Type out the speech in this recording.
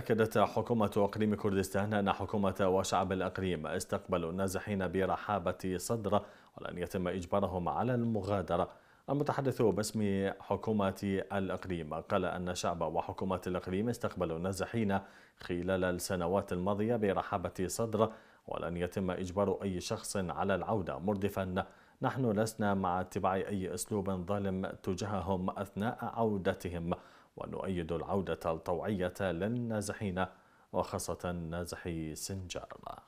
أكدت حكومة إقليم كردستان أن حكومة وشعب الإقليم استقبلوا النازحين برحابة صدر ولن يتم إجبارهم على المغادرة المتحدث باسم حكومة الإقليم قال أن شعب وحكومة الإقليم استقبلوا النازحين خلال السنوات الماضية برحابة صدر ولن يتم إجبار أي شخص على العودة مردفا نحن لسنا مع اتباع أي أسلوب ظالم تجاههم أثناء عودتهم ونؤيد العودة الطوعية للنازحين وخاصة نازحي سنجار